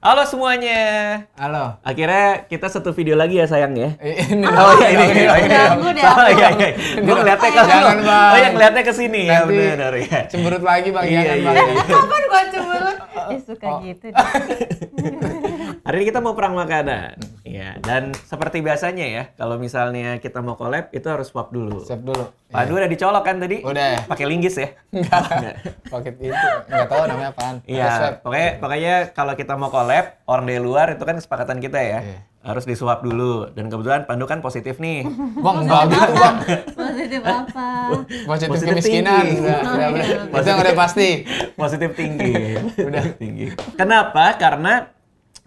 Halo semuanya. Halo. Akhirnya kita satu video lagi ya sayang ya. Eh, ini oh, ya ini. ini, ini, ini. Salah ya. Gue ngeliatnya ke Oh yang ngeliatnya ke sini ya benar ya. Cemberut lagi Bang ya, iya, kan, iya, iya. Kapan gua cemberut? Ya suka oh. gitu. Hari ini kita mau perang makanan. Iya, dan seperti biasanya ya, kalau misalnya kita mau collab itu harus swap dulu. Swap dulu. Iya. Padu yeah. udah dicolok kan tadi? Udah. Pakai linggis ya? Enggak. Pakai itu, enggak tahu namanya apaan. Iya, pokoknya pokoknya kalau kita mau collab, orang dari luar itu kan kesepakatan kita ya. Yeah harus disuap dulu dan kebetulan Pandu kan positif nih. Bang enggak gitu, Bang. Positif apa? Positif, positif kemiskinan. Udah, udah, Itu yang udah pasti. Positif tinggi. udah tinggi. Kenapa? Karena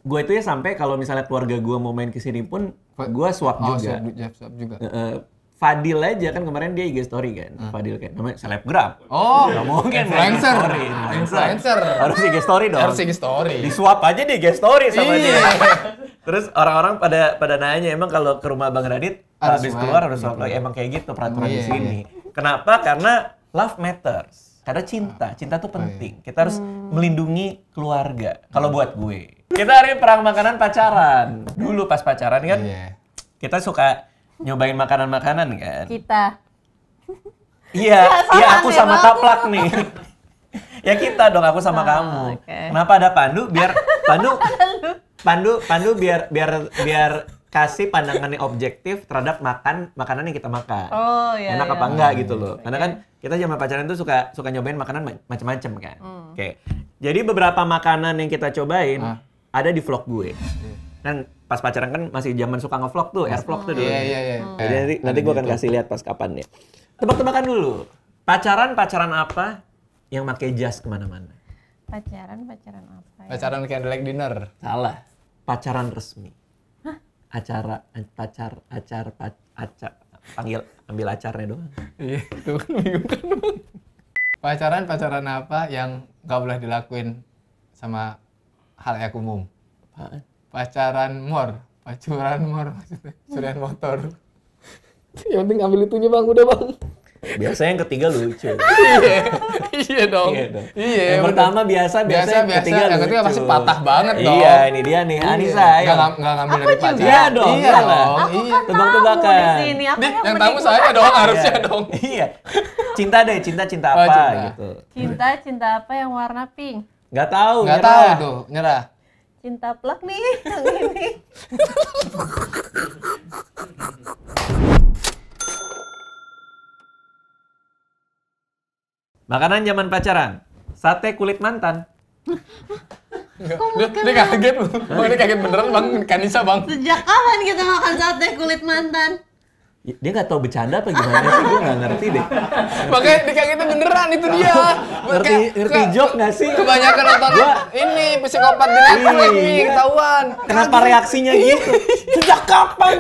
gue itu ya sampai kalau misalnya keluarga gue mau main ke sini pun gue swap oh, juga. Swap, swap juga. Uh, Fadil aja kan kemarin dia IG story kan. Hmm. Fadil kan namanya selebgram. Oh, nggak mungkin influencer. influencer. Harus IG story dong. Harus IG story. Di swap aja di IG story sama Iyi. dia. Terus orang-orang pada pada nanya emang kalau ke rumah Bang Radit harus habis keluar harus iya, swap lagi. Emang kayak gitu peraturan iya, di sini. Iya. Kenapa? Karena love matters. Karena cinta, ah. cinta tuh oh, iya. penting. Kita harus hmm. melindungi keluarga. Kalau buat gue, kita hari perang makanan pacaran. Dulu pas pacaran kan, iya. kita suka nyobain makanan-makanan kan. Kita. Iya, iya, iya aku sama aku. taplak nih. ya kita dong, aku sama oh, kamu. Okay. Kenapa ada Pandu? Biar Pandu, Pandu, Pandu biar biar biar kasih pandangannya objektif terhadap makan makanan yang kita makan. Oh iya. Enak iya. apa enggak gitu loh. Karena kan kita zaman pacaran tuh suka suka nyobain makanan macam-macam kan. Hmm. Oke. Jadi beberapa makanan yang kita cobain ah. ada di vlog gue. Yeah. Kan pas pacaran kan masih zaman suka ngevlog tuh, air vlog tuh dulu. Iya iya iya. Jadi hmm. nanti, nanti gue akan kasih lihat pas kapan ya. Tebak-tebakan dulu. Pacaran-pacaran apa yang pakai jas kemana-mana? Pacaran pacaran apa? Ya? Pacaran candlelight dinner. Salah. Pacaran resmi. Hah? Acara pacar acar pacar panggil ambil acarnya doang. Iya, itu kan bingung bang. Pacaran pacaran apa yang nggak boleh dilakuin sama hal yang umum? Pacaran mor, pacuran mor maksudnya, curian motor. Yang penting ambil itunya bang, udah bang. Biasanya yang ketiga lucu. Iya. dong. Iya. yang pertama biasa, biasa, yang ketiga yang ketiga pasti patah banget dong. Iya, ini dia nih Anissa. Iya. gak, ngambil dari pacar. Iya dong. Iya dong. Iya. Tebak-tebakan. Di sini aku yang, yang tamu saya dong harusnya iya. dong. Iya. Cinta deh, cinta cinta oh, apa gitu. Cinta cinta apa yang warna pink? Gak tahu, Gak tau tuh, nyerah cinta plak nih yang ini. Makanan zaman pacaran. Sate kulit mantan. Dia, dia kaget loh. Oh, dia kaget beneran bang, Kanisa bang. Sejak kapan kita makan sate kulit mantan? Ya, dia nggak tahu bercanda apa gimana sih gue nggak ngerti deh makanya dikagetin beneran itu dia ngerti ngerti joke nggak sih kebanyakan nonton ini psikopat di Netflix ketahuan kenapa reaksinya gitu sejak kapan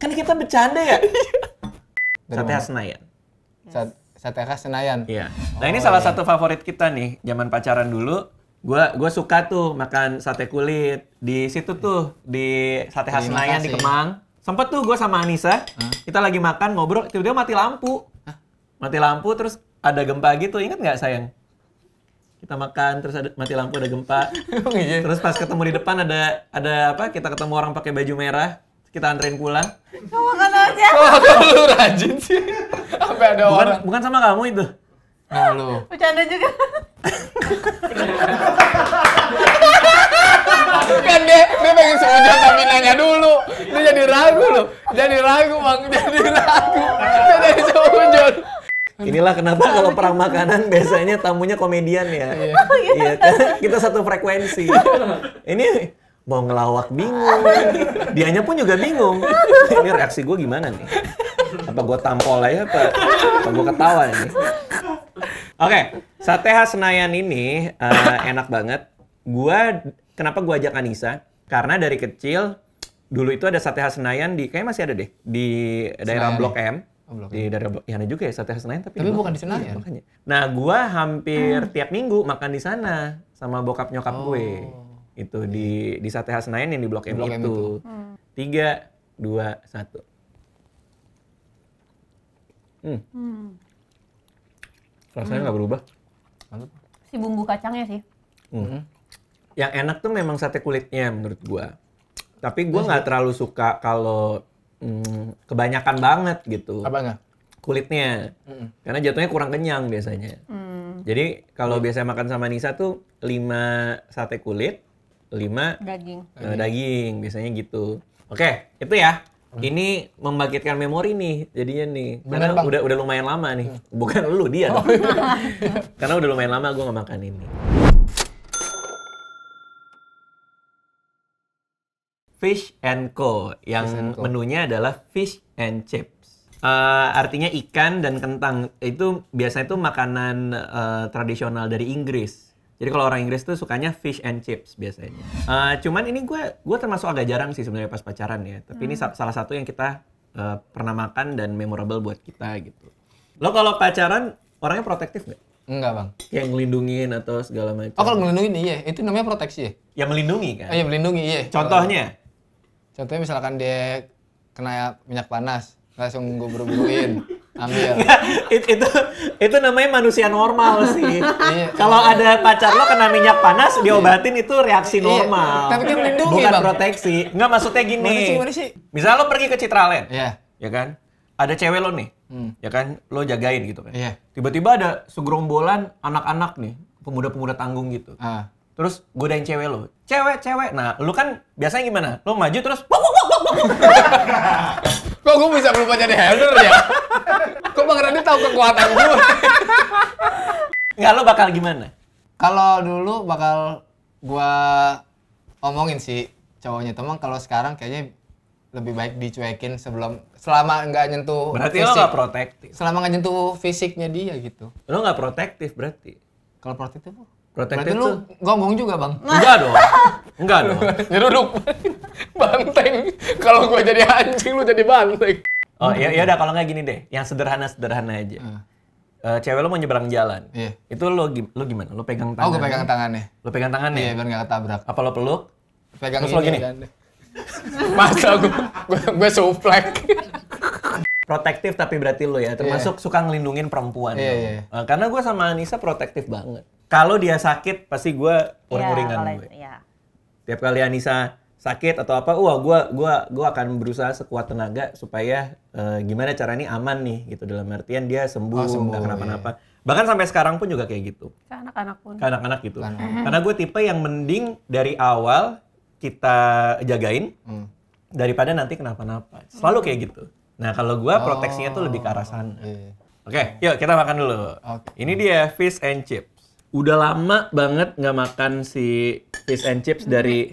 kan kita bercanda ya sate Hasnayan. Satera Senayan. Iya. Nah oh, ini salah iya. satu favorit kita nih, zaman pacaran dulu. Gua gue suka tuh makan sate kulit di situ tuh di sate khas Senayan di Kemang. Sempet tuh gua sama Anissa, huh? kita lagi makan ngobrol, tiba-tiba mati lampu. Huh? Mati lampu terus ada gempa gitu, inget nggak sayang? Kita makan terus ada mati lampu ada gempa. Iya. terus pas ketemu di depan ada ada apa? Kita ketemu orang pakai baju merah, kita anterin pulang. Kamu makan aja. Oh, lu rajin sih? Sampai ada bukan, orang. Bukan sama kamu itu. Halo. Bercanda juga. kan dia, dia pengen semuanya tapi nanya dulu. Dia jadi ragu loh. Jadi ragu, Bang. Jadi ragu. Dia jadi semuanya. Inilah kenapa kalau perang makanan biasanya tamunya komedian ya. Iya, oh, iya. iya kan? kita satu frekuensi. Ini mau ngelawak bingung. Dianya pun juga bingung. Ini reaksi gue gimana nih? Apa gue tampol aja apa, apa gue ketawa nih? Oke, okay. sate khas Senayan ini uh, enak banget. Gua kenapa gue ajak Anissa? Karena dari kecil dulu itu ada sate khas Senayan di kayak masih ada deh di daerah Senayan. Blok M. Oh, di daerah Blok, ya ada juga ya sate khas Senayan tapi, tapi bukan di iya, Senayan. Ya, Nah, gua hampir hmm. tiap minggu makan di sana sama bokap nyokap oh. gue itu iya. di di Sate Khas Senayan yang di Blok M, Blok M itu. Hmm. Tiga, dua, satu. Hmm. hmm. Rasanya nggak berubah. Hmm. Si bumbu kacangnya sih. Hmm. Yang enak tuh memang sate kulitnya menurut gua. Tapi gua nggak terlalu suka kalau hmm, kebanyakan banget gitu. Apa enggak? Kulitnya. Hmm. Karena jatuhnya kurang kenyang biasanya. Hmm. Jadi kalau hmm. biasanya makan sama Nisa tuh lima sate kulit, lima daging. Uh, daging biasanya gitu. Oke, okay, itu ya. Hmm. Ini membangkitkan memori nih jadinya nih. Bener, Karena udah udah lumayan lama nih. Hmm. Bukan lu dia. Oh, Karena udah lumayan lama gue nggak makan ini. Fish and Co. Yang and Co. menunya adalah fish and chips. Uh, artinya ikan dan kentang itu biasanya itu makanan uh, tradisional dari Inggris jadi kalau orang Inggris tuh sukanya fish and chips biasanya. Uh, cuman ini gue gue termasuk agak jarang sih sebenarnya pas pacaran ya. Tapi hmm. ini sa salah satu yang kita uh, pernah makan dan memorable buat kita gitu. Lo kalau pacaran orangnya protektif nggak? Enggak bang. Kayak ngelindungin atau segala macam. Oh kalau ngelindungin iya, itu namanya proteksi ya? Ya melindungi kan? Oh, iya melindungi iya. Contohnya? contohnya misalkan dia kena minyak panas, langsung gue buru-buruin. Ambil. Nah, itu, itu namanya manusia normal sih. Iya, iya. Kalau ada pacar lo kena minyak panas diobatin itu reaksi iya. normal. Tapi kan melindungi bukan bang. proteksi. Enggak maksudnya gini. Misal lo pergi ke Citraland. Iya. Ya kan? Ada cewek lo nih. Hmm. Ya kan lo jagain gitu kan. Iya. Tiba-tiba ada segerombolan anak-anak nih, pemuda-pemuda tanggung gitu. Ah. Terus godain cewek lo. Cewek, cewek. Nah, lo kan biasanya gimana? Lo maju terus Kok gue bisa berubah jadi hater ya? Kok Bang Randy tahu kekuatan gue? Enggak, lo bakal gimana? Kalau dulu bakal gue omongin sih cowoknya teman kalau sekarang kayaknya lebih baik dicuekin sebelum selama nggak nyentuh berarti fisik. lo nggak protektif selama nggak nyentuh fisiknya dia gitu lo nggak protektif berarti kalau protektif Protektif Berarti lu gonggong juga bang? Enggak dong. Enggak dong. Nyeruduk. banteng. Kalau gua jadi anjing, lu jadi banteng. Oh iya iya udah kalau nggak gini deh, yang sederhana sederhana aja. Uh. Uh, cewek lu mau nyebrang jalan, yeah. itu lo, lo gimana? Lo pegang tangan? Oh, gue pegang tangannya. Lo pegang tangannya? Iya, biar nggak ketabrak. Apa lo peluk? Pegang Terus lo gini? Masa gue, gue, gue suplek. protektif tapi berarti lo ya, termasuk yeah. suka ngelindungin perempuan. Iya, yeah, iya. yeah. Uh, karena gue sama Anissa protektif banget kalau dia sakit pasti gue uring-uringan yeah, gue. Iya. Tiap kali Anissa sakit atau apa, wah gue gua gua akan berusaha sekuat tenaga supaya uh, gimana cara ini aman nih gitu dalam artian dia sembuh, oh, sembuh nggak kenapa-napa. Yeah. Bahkan sampai sekarang pun juga kayak gitu. Ke anak-anak pun. Ke anak-anak gitu. Anak -anak. Karena gue tipe yang mending dari awal kita jagain hmm. daripada nanti kenapa-napa. Selalu kayak gitu. Nah kalau gue proteksinya oh, tuh lebih ke arah sana. Yeah. Oh, iya. Oke, okay, yuk kita makan dulu. Okay. Ini dia fish and chip udah lama banget nggak makan si fish and chips dari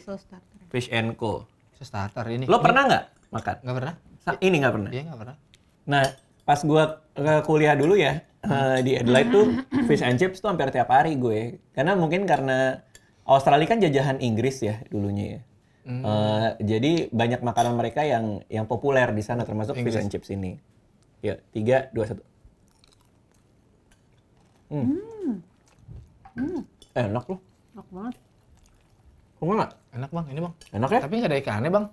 Fish and Co. Starter ini. Lo ini pernah nggak makan? Nggak pernah. Sa ini nggak pernah. Iya nggak pernah. Nah, pas gua ke kuliah dulu ya uh, di Adelaide tuh fish and chips tuh hampir tiap hari gue. Karena mungkin karena Australia kan jajahan Inggris ya dulunya ya. Hmm. Uh, jadi banyak makanan mereka yang yang populer di sana termasuk Inggris. fish and chips ini. Ya, tiga, dua, satu. hmm. hmm. Hmm. Eh, enak loh. Enak banget. Kok enggak? Enak bang, ini bang. Enak ya? Tapi nggak ada ikannya bang.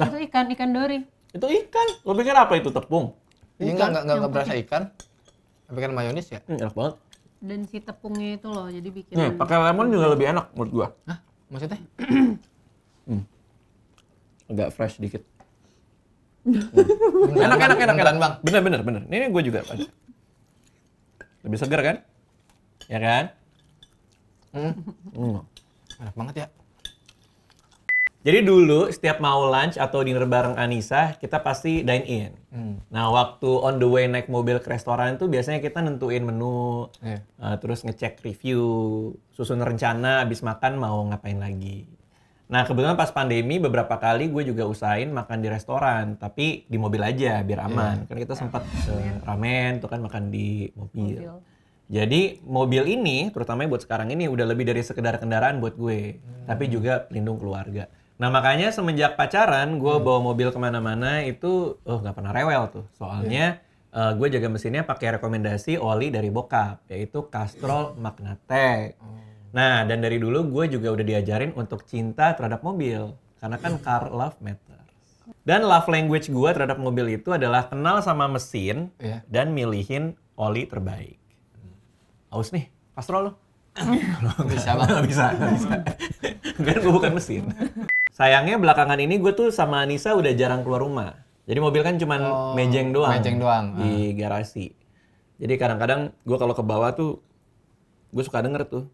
Nah. Itu ikan, ikan dori. Itu ikan. Lo pikir apa itu tepung? Ini nggak nggak nggak berasa ikan. Tapi kan mayonis ya. Hmm, enak banget. Dan si tepungnya itu loh, jadi bikin. Nih, hmm, pakai lemon juga lebih enak menurut gua. Hah? Maksudnya? hmm. Agak fresh dikit. Hmm. enak, enak, enak, enak, bang. Bener, bener, bener. Ini gue juga. Lebih segar kan? Ya kan? Hmm. hmm. Enak banget ya. Jadi dulu setiap mau lunch atau dinner bareng Anissa, kita pasti dine in. Hmm. Nah, waktu on the way naik mobil ke restoran itu biasanya kita nentuin menu, yeah. Iya. uh, terus ngecek review, susun rencana abis makan mau ngapain lagi. Nah, kebetulan pas pandemi beberapa kali gue juga usahain makan di restoran, tapi di mobil aja biar iya. aman. Yeah. Karena kita sempat uh, ramen, tuh kan makan di mobil. mobil. Jadi mobil ini, terutama buat sekarang ini, udah lebih dari sekedar kendaraan buat gue, hmm. tapi juga pelindung keluarga. Nah makanya semenjak pacaran, gue hmm. bawa mobil kemana-mana itu, oh nggak pernah rewel tuh. Soalnya yeah. Iya. uh, gue jaga mesinnya pakai rekomendasi oli dari bokap, yaitu Castrol Magnatec. Hmm. Oh. Nah dan dari dulu gue juga udah diajarin untuk cinta terhadap mobil, karena kan car love matters. Dan love language gue terhadap mobil itu adalah kenal sama mesin yeah. dan milihin oli terbaik aus nih, kastrol lo. bisa bang. Gak bisa, gak bisa. kan gue bukan mesin. Sayangnya belakangan ini gue tuh sama Anissa udah jarang keluar rumah. Jadi mobil kan cuma oh, mejeng doang. Mejeng doang. Di ah. garasi. Jadi kadang-kadang gue kalau ke bawah tuh, gue suka denger tuh.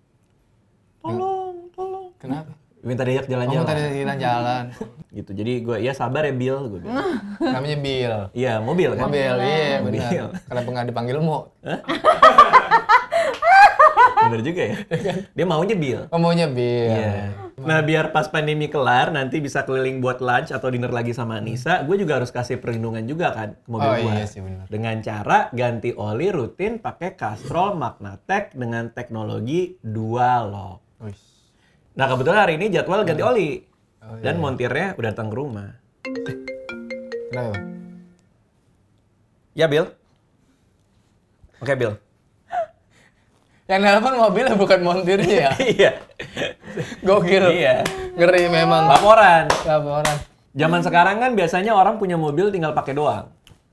Tolong, tolong. Kenapa? minta diajak jalan-jalan. Oh, minta diajak jalan-jalan. gitu. Jadi gue ya sabar ya Bill gue bilang. Namanya Bill. Iya, mobil kan. Mobil, iya benar. Kenapa nggak dipanggil Mo? Kan? Bener juga ya. Iya kan? Dia maunya bill. Oh, maunya bill. Iya. Nah, biar pas pandemi kelar nanti bisa keliling buat lunch atau dinner lagi sama Nisa gue juga harus kasih perlindungan juga kan mobil oh, gue. Iya Dengan cara ganti oli rutin pakai Castrol Magnatek dengan teknologi dual lock. Nah, kebetulan hari ini jadwal ganti iya. oli. Oh, iya. Dan montirnya udah datang ke rumah. Kenapa? Ya, Bill. Oke, okay, Bill. Yang nelpon mobilnya bukan montirnya ya? iya. Gokil. Iya. Ngeri memang. Laporan. Laporan. Zaman sekarang kan biasanya orang punya mobil tinggal pakai doang.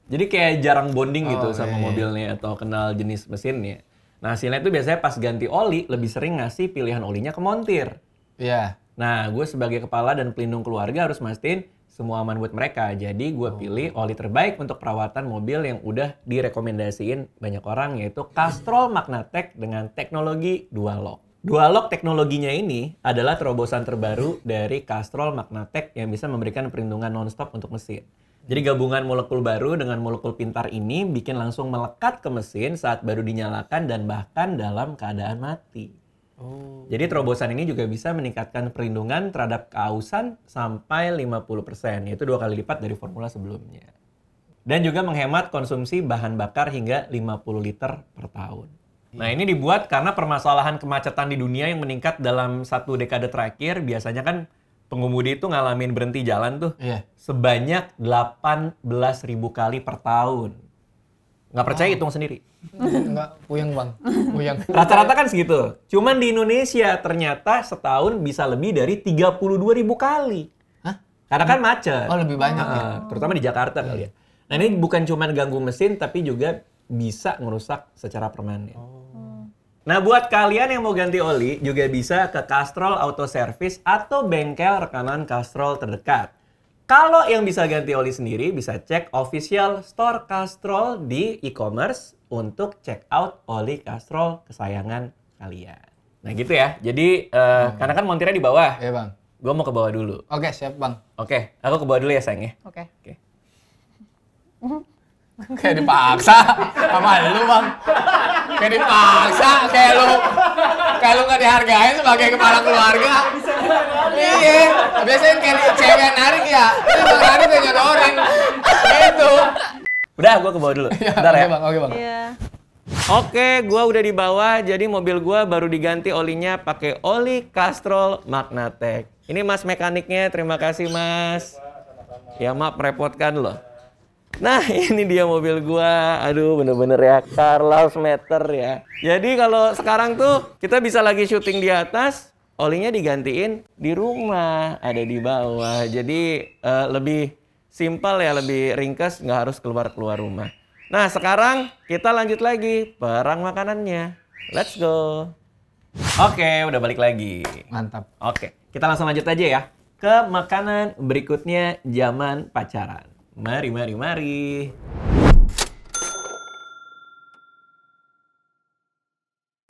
Jadi kayak jarang bonding gitu oh, sama iya. mobilnya atau kenal jenis mesinnya. Nah hasilnya itu biasanya pas ganti oli lebih sering ngasih pilihan olinya ke montir. Iya. Yeah. Nah gue sebagai kepala dan pelindung keluarga harus mastiin semua aman buat mereka. Jadi gue oh. pilih oli terbaik untuk perawatan mobil yang udah direkomendasiin banyak orang yaitu Castrol Magnatec dengan teknologi dual lock. Dual lock teknologinya ini adalah terobosan terbaru dari Castrol Magnatec yang bisa memberikan perlindungan nonstop untuk mesin. Jadi gabungan molekul baru dengan molekul pintar ini bikin langsung melekat ke mesin saat baru dinyalakan dan bahkan dalam keadaan mati. Oh, Jadi terobosan ini juga bisa meningkatkan perlindungan terhadap keausan sampai 50%, yaitu dua kali lipat dari formula sebelumnya. Dan juga menghemat konsumsi bahan bakar hingga 50 liter per tahun. Iya. Nah ini dibuat karena permasalahan kemacetan di dunia yang meningkat dalam satu dekade terakhir, biasanya kan pengemudi itu ngalamin berhenti jalan tuh yeah. sebanyak 18.000 ribu kali per tahun. Nggak percaya hitung oh. sendiri. Nggak, puyeng bang. Puyeng. Rata-rata kan segitu. Cuman di Indonesia ternyata setahun bisa lebih dari 32 ribu kali. Hah? Karena kan macet. Oh lebih banyak nah, ya? Terutama di Jakarta kali ya. Hmm. Nah ini bukan cuman ganggu mesin tapi juga bisa merusak secara permanen. Oh. Nah buat kalian yang mau ganti oli juga bisa ke Castrol Auto Service atau bengkel rekanan Castrol terdekat. Kalau yang bisa ganti oli sendiri bisa cek official store Castrol di e-commerce untuk check out oli Castrol kesayangan kalian. Nah gitu ya. Jadi uh, hmm. karena kan montirnya di bawah. Iya bang. Gue mau ke bawah dulu. Oke okay, siap bang. Oke, okay. aku ke bawah dulu ya sayangnya. Oke. Okay. Oke. Okay. Mhm. Kayak dipaksa sama lu bang. Kayak dipaksa, kayak lu kayak lu nggak dihargain sebagai kepala keluarga. Iya, biasanya kayak cewek narik ya. Ini iya, bang narik kayak nyodorin. Itu. Udah, gua ke bawah dulu. Iya, Bentar ya. Oke bang, oke bang. Iya. Oke, gua udah di bawah, jadi mobil gua baru diganti olinya pakai oli Castrol Magnatec. Ini Mas mekaniknya, terima kasih Mas. Ya maaf merepotkan loh. Nah ini dia mobil gua, aduh bener-bener ya Carlos meter ya. Jadi kalau sekarang tuh kita bisa lagi syuting di atas, olinya digantiin di rumah, ada di bawah. Jadi uh, lebih simpel ya, lebih ringkas, nggak harus keluar-keluar rumah. Nah sekarang kita lanjut lagi perang makanannya. Let's go. Oke, okay, udah balik lagi. Mantap. Oke, okay, kita langsung lanjut aja ya ke makanan berikutnya zaman pacaran. Mari, mari, mari.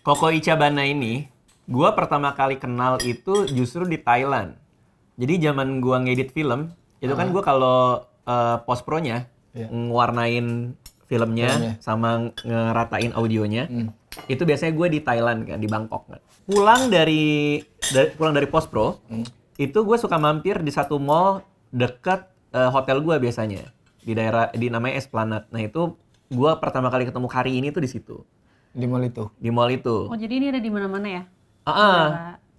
Koko Ichabana ini, gue pertama kali kenal itu justru di Thailand. Jadi zaman gue ngedit film, itu kan ah. gue kalau uh, eh, post pro-nya yeah. ngwarnain filmnya, yeah. sama ngeratain audionya. mm. Itu biasanya gue di Thailand kan, di Bangkok kan. Pulang dari, dari pulang dari post pro, mm. itu gue suka mampir di satu mall deket uh, hotel gue biasanya di daerah di namanya Esplanade. Nah itu gue pertama kali ketemu Kari ini tuh di situ. Di mall itu. Di mall itu. Oh jadi ini ada di mana-mana ya? Uh -uh.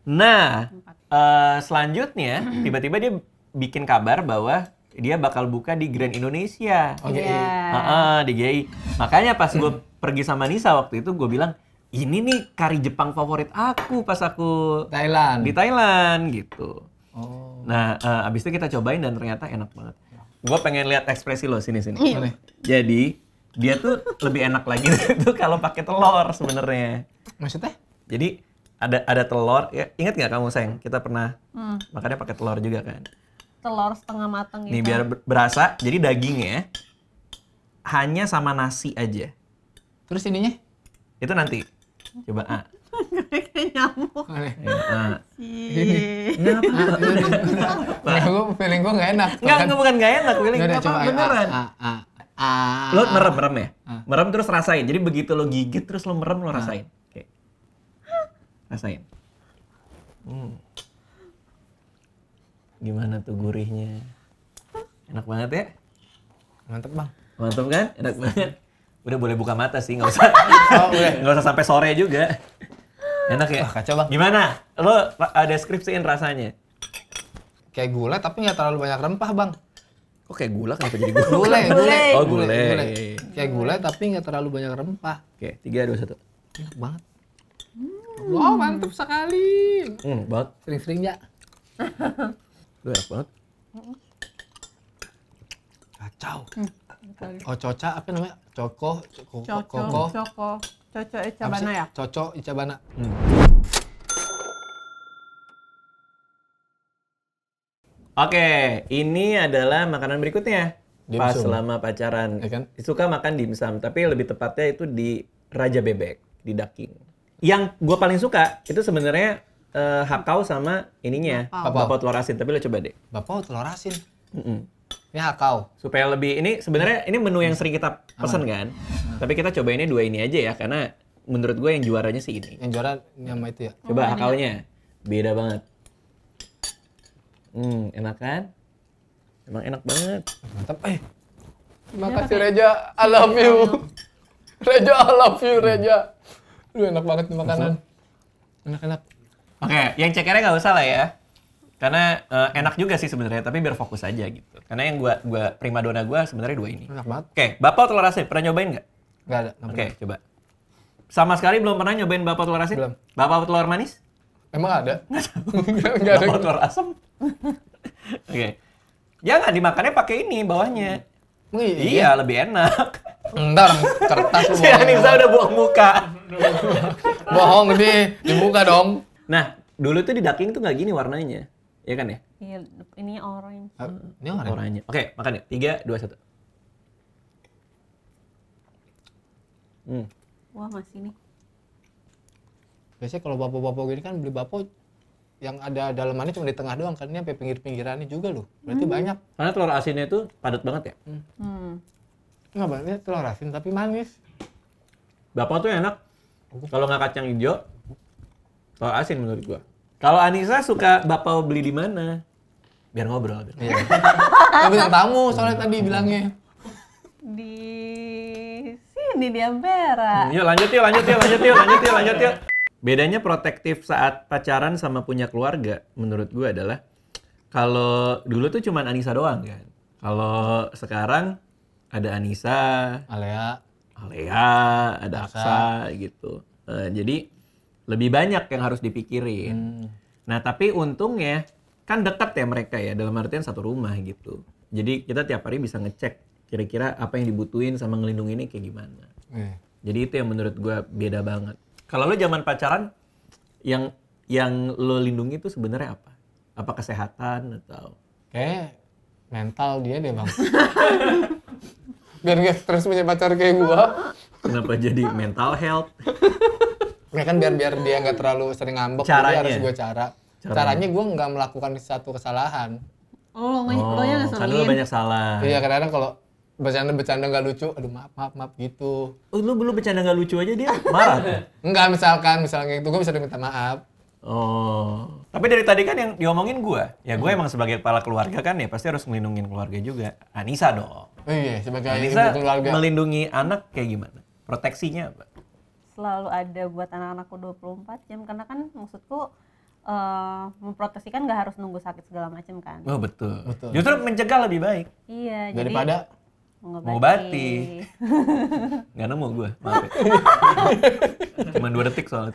Nah uh, selanjutnya tiba-tiba dia bikin kabar bahwa dia bakal buka di Grand Indonesia. Oke. Oh, okay. Iya. Yeah. Uh ah, -uh, di GI. Makanya pas gue pergi sama Nisa waktu itu gue bilang ini nih kari Jepang favorit aku pas aku Thailand di Thailand gitu. Oh. Nah, uh, abis itu kita cobain dan ternyata enak banget. Gue pengen lihat ekspresi lo sini sini. Iya. Jadi dia tuh lebih enak lagi tuh kalau pakai telur sebenarnya. Maksudnya? Jadi ada ada telur. Ya, ingat nggak kamu sayang? Kita pernah hmm. makannya pakai telur juga kan? Telur setengah matang. Gitu. Nih biar berasa. Jadi dagingnya hanya sama nasi aja. Terus ininya? Itu nanti. Coba Ah kayak nyamuk nah, kenapa gue feeling gue gak enak nggak nggak bukan gak enak feeling Udah, apa beneran ah, ah, ah, lo merem merem ya merem terus rasain jadi begitu lo gigit terus lo merem lo rasain Oke. rasain hmm. gimana tuh gurihnya enak banget ya mantep bang mantep kan enak banget udah boleh buka mata sih nggak usah oh, nggak oh, usah sampai sore juga Enak ya? Oh, kacau bang. Gimana? Lo deskripsiin rasanya. Kayak gula tapi nggak terlalu banyak rempah bang. Kok kayak gula kenapa jadi gula? gula, gulai. Oh gula. gula. Kayak gula tapi nggak terlalu banyak rempah. Oke, tiga dua satu. Enak banget. Hmm. Wow, mantep sekali. Hmm, banget. Sering-sering ya. Lu enak banget. Kacau. Hmm, oh, coca apa namanya? Coko, coko, coko. coko. coko cocok ya, icabana ya? cocok icabana ya, Hmm. Oke, ini adalah makanan berikutnya. Dimsum. Pas selama pacaran. Ya kan? Suka makan dimsum, tapi lebih tepatnya itu di Raja Bebek, di Daking. Yang gue paling suka itu sebenarnya uh, hakau sama ininya, bapak telur asin. Tapi lo coba deh. bapak telur asin? Mm -mm ini ya, hakau. Supaya lebih ini sebenarnya ini menu yang sering kita pesan kan. Aman. Tapi kita coba ini dua ini aja ya karena menurut gue yang juaranya sih ini. Yang juara sama itu ya. Coba oh, hakaunya. Beda banget. Hmm, enak kan? Emang enak banget. Mantap. Eh. Makasih Reja. I love you. Reja, I love you Reja. Lu enak banget nih makanan. Enak-enak. Oke, okay, yang cekernya nggak usah lah ya. Karena uh, enak juga sih sebenarnya, tapi biar fokus aja gitu. Karena yang gua gua dona gua sebenarnya dua ini. Enak banget. Oke, okay. Bapak telur asin pernah nyobain nggak? Nggak ada. Oke, okay, coba. Sama sekali belum pernah nyobain bapak telur asin? Belum. Bapak telur manis? Emang ada? Nggak ada. Bapak telur asam? Oke. Okay. Ya Jangan dimakannya pakai ini bawahnya. Oh, iya, iya, lebih enak. Entar kertas lu. Si Anissa udah buang muka. Bohong nih, dibuka dong. Nah, dulu tuh di ducking tuh nggak gini warnanya. Iya kan ya? Iya, ah, ini orange. Uh, ini orange. Oranye. Oke, okay, makan ya. Tiga, dua, satu. Hmm. Wah, masih nih. Biasanya kalau bapak-bapak gini kan beli bapak yang ada dalamannya cuma di tengah doang kan ini sampai pinggir-pinggirannya juga loh. Berarti hmm. banyak. Karena telur asinnya itu padat banget ya. Hmm. hmm. Nggak banget telur asin tapi manis. Bapak tuh enak. Kalau nggak kacang hijau, telur asin menurut gua. Kalau Anissa suka bapak beli di mana? Biar ngobrol. Biar. Iya. Tapi tamu soalnya tadi bilangnya. Di sini di Ampera. Hmm, yuk lanjut yuk, lanjut yuk, lanjut yuk, lanjut yuk, lanjut yuk. Bedanya protektif saat pacaran sama punya keluarga menurut gue adalah kalau dulu tuh cuman Anissa doang kan. Kalau sekarang ada Anissa, Alea, Alea, ada Aksa, Aksa gitu. Uh, jadi lebih banyak yang harus dipikirin. Hmm. Nah, tapi untungnya kan dekat ya mereka ya dalam artian satu rumah gitu. Jadi kita tiap hari bisa ngecek kira-kira apa yang dibutuhin sama ngelindungi ini kayak gimana. Hmm. Jadi itu yang menurut gue beda banget. Kalau lo zaman pacaran yang yang lo lindungi itu sebenarnya apa? Apa kesehatan atau kayak mental dia deh bang. Biar gak stres punya pacar kayak gue. Kenapa jadi mental health? ya kan biar biar dia nggak hmm. terlalu sering ngambek caranya. jadi harus gue ya? cara caranya, caranya gue nggak melakukan satu kesalahan oh, lo, oh nggak yang karena lo banyak salah iya kadang-kadang kalau bercanda bercanda nggak lucu aduh maaf maaf maaf gitu oh, lu belum bercanda nggak lucu aja dia marah kan? nggak misalkan misalnya itu gua gue bisa minta maaf oh tapi dari tadi kan yang diomongin gue ya gue hmm. emang sebagai kepala keluarga kan ya pasti harus melindungi keluarga juga Anissa dong oh, iya sebagai Anissa keluarga melindungi anak kayak gimana proteksinya apa selalu ada buat anak-anakku 24 jam karena kan maksudku uh, eh, memprotesi kan nggak harus nunggu sakit segala macam kan. Oh betul. betul. Justru mencegah lebih baik. Iya. Daripada mengobati. Nggak nemu gue, maaf ya. Cuman dua detik soalnya.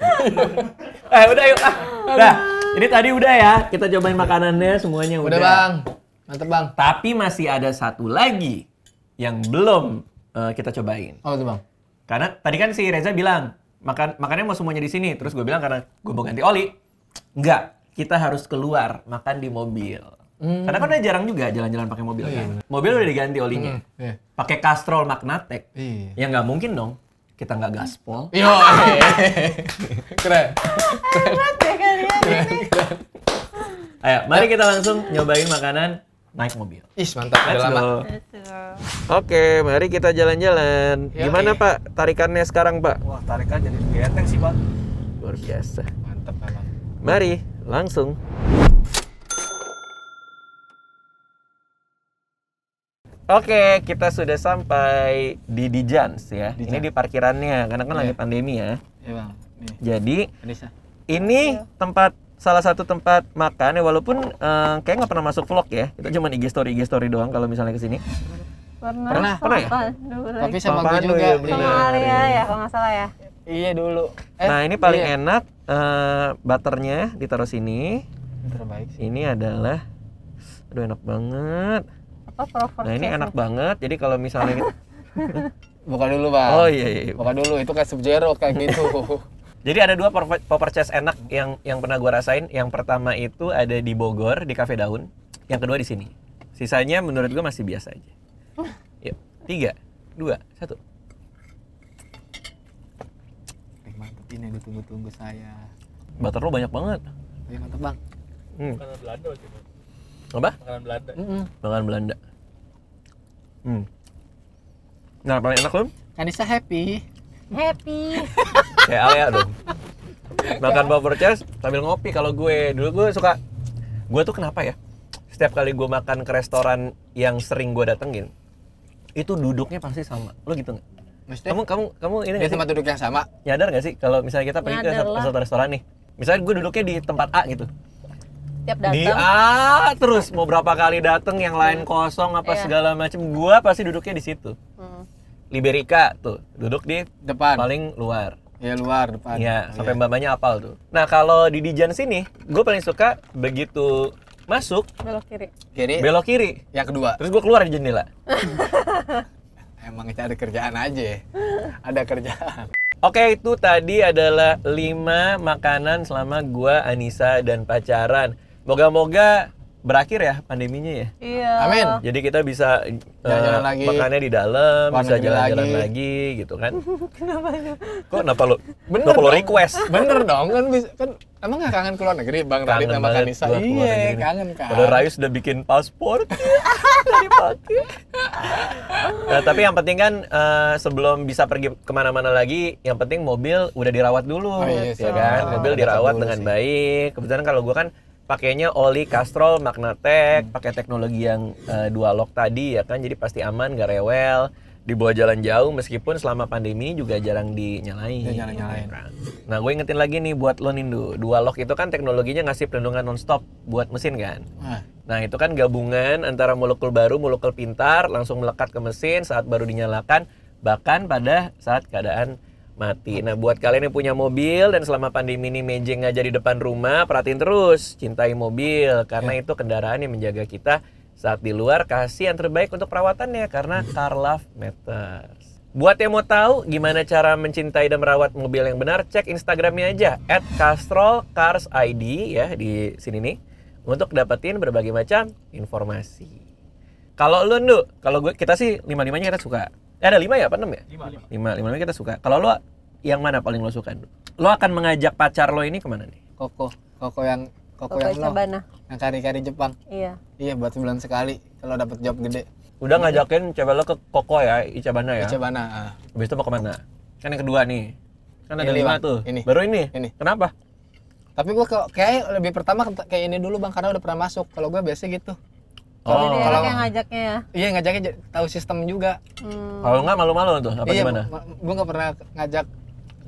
eh udah yuk. Ah, udah. Jadi tadi udah ya, kita cobain makanannya semuanya udah. Udah bang, mantep bang. Tapi masih ada satu lagi yang belum uh, kita cobain. Oh itu bang. Karena tadi kan si Reza bilang, makan makannya mau semuanya di sini. Terus gue bilang karena gue mau ganti oli. Enggak, kita harus keluar makan di mobil. Hmm. Karena kan udah jarang juga jalan-jalan pakai mobil oh, kan? iya, kan. Mobil udah diganti olinya. Hmm, iya. Pakai Castrol Magnatek. Iya. Ya nggak mungkin dong kita nggak gaspol. Yo, iya. keren. Keren. Ya keren. keren. Ayo, mari kita langsung nyobain makanan naik mobil. Ih, mantap Let's go. Oke, mari kita jalan-jalan. Ya, Gimana okay. Pak tarikannya sekarang Pak? Wah tarikan jadi genteng sih Pak. Luar biasa. Mantap memang. Mari langsung. Oke, kita sudah sampai di Dijans ya. Dijans. Ini di parkirannya, karena kan yeah. lagi iya. pandemi ya. Iya yeah, bang. Nih. Jadi, Indonesia. ini yeah. tempat salah satu tempat makan ya walaupun uh, kayak nggak pernah masuk vlog ya kita cuma IG story IG story doang kalau misalnya kesini pernah pernah, pernah ya tapi sama gue juga ya, sama ya, ya kalau nggak salah ya iya dulu eh, nah ini paling iya. enak uh, butternya ditaruh sini terbaik sih. ini adalah aduh enak banget apa nah ini enak banget jadi kalau misalnya buka dulu bang oh iya, iya. iya. buka dulu itu kayak sub jeruk kayak gitu Jadi ada dua chest enak yang yang pernah gue rasain. Yang pertama itu ada di Bogor di Cafe Daun. Yang kedua di sini. Sisanya menurut gue masih biasa aja. Yuk, tiga, dua, satu. Eh, mantep ini yang ditunggu-tunggu saya. Butter lo banyak banget. Eh, mantep bang. Hmm. Makanan Belanda sih. Apa? Makanan Belanda. Mm -hmm. Makanan Belanda. Hmm. Nah, paling enak lo? Kanisa happy happy kayak Alea dong makan bubur chest sambil ngopi kalau gue dulu gue suka gue tuh kenapa ya setiap kali gue makan ke restoran yang sering gue datengin itu duduknya pasti sama lo gitu nggak Maksudnya? kamu kamu kamu ini di tempat duduk yang sama nyadar nggak sih kalau misalnya kita pergi ke satu restoran nih misalnya gue duduknya di tempat A gitu tiap di A terus mau berapa kali dateng yang lain hmm. kosong apa Iya. segala macem gue pasti duduknya di situ hmm. Liberica tuh duduk di depan paling luar ya luar depan ya sampai yeah. mbak apal tuh nah kalau di Dijan sini gue paling suka begitu masuk belok kiri kiri belok kiri yang kedua terus gue keluar di jendela emang ada kerjaan aja ya? ada kerjaan Oke itu tadi adalah 5 makanan selama gua Anissa dan pacaran. Moga-moga berakhir ya pandeminya ya. Iya. Amin. Jadi kita bisa eh, jalan-jalan uh, makannya di dalam, Warna bisa jalan-jalan lagi. lagi gitu kan. kenapa lu? Kok kenapa lu? Bener kenapa lu request? Bener dong kan bisa kan emang gak kangen keluar negeri Bang Radit sama Kanisa? Iya, kangen kan. Udah Rayu sudah bikin paspor. nah, tapi yang penting kan uh, sebelum bisa pergi kemana-mana lagi, yang penting mobil udah dirawat dulu, oh, iya, ya so. kan? Mobil dirawat dengan sih. baik. Kebetulan kalau gue kan pakainya oli kastrol magnatek hmm. pakai teknologi yang uh, dua lock tadi ya kan jadi pasti aman gak rewel dibawa jalan jauh meskipun selama pandemi juga jarang dinyalain. Ya, jarang nyalain. Iya kan? Nah gue ingetin lagi nih buat lo Nindu, dua lock itu kan teknologinya ngasih perlindungan stop buat mesin kan. Nah. Nah itu kan gabungan antara molekul baru, molekul pintar langsung melekat ke mesin saat baru dinyalakan bahkan pada saat keadaan mati. Nah, buat kalian yang punya mobil dan selama pandemi ini mejeng aja di depan rumah, perhatiin terus, cintai mobil karena yeah. itu kendaraan yang menjaga kita saat di luar. Kasih yang terbaik untuk perawatannya karena car love matters. Buat yang mau tahu gimana cara mencintai dan merawat mobil yang benar, cek Instagramnya aja @castrolcarsid ya di sini nih untuk dapetin berbagai macam informasi. Kalau lu, Ndu, kalau gue kita sih lima-limanya kita suka. Eh, ada lima ya apa enam ya? Lima. Lima, lima, lima kita suka. Kalau lo yang mana paling lo suka? Lo akan mengajak pacar lo ini kemana nih? Koko, koko yang koko, koko yang Isabana. lo, yang kari-kari Jepang. Iya. Iya buat sebulan sekali kalau dapat job gede. Udah ngajakin coba lo ke koko ya, Icabana ya? Icabana. Uh. Ah. Habis itu mau kemana? Kan yang kedua nih. Kan ada ini, lima bang. tuh. Ini. Baru ini. Ini. Kenapa? Tapi gue kayak lebih pertama kayak ini dulu bang karena udah pernah masuk. Kalau gua biasa gitu. Oh, kalau yang ngajaknya ya. Iya, ngajaknya tahu sistem juga. Hmm. Kalau nggak malu-malu tuh apa iya, gimana? Gue nggak pernah ngajak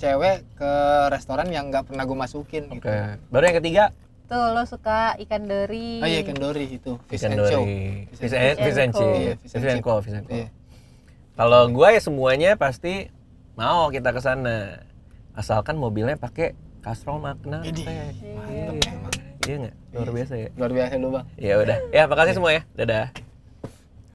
cewek ke restoran yang nggak pernah gue masukin okay. gitu. Baru yang ketiga Tuh lo suka ikan dori. Oh iya ikan dori itu. Fish ikan and dori. Fish and fish and Fish and Fish and iya. Kalau gue ya semuanya pasti mau kita ke sana. Asalkan mobilnya pakai castrol magna iya. Mantep emang. Iya nggak? Luar iya biasa ya. Luar biasa lu bang. Ya udah. Ya makasih semua ya. Dadah.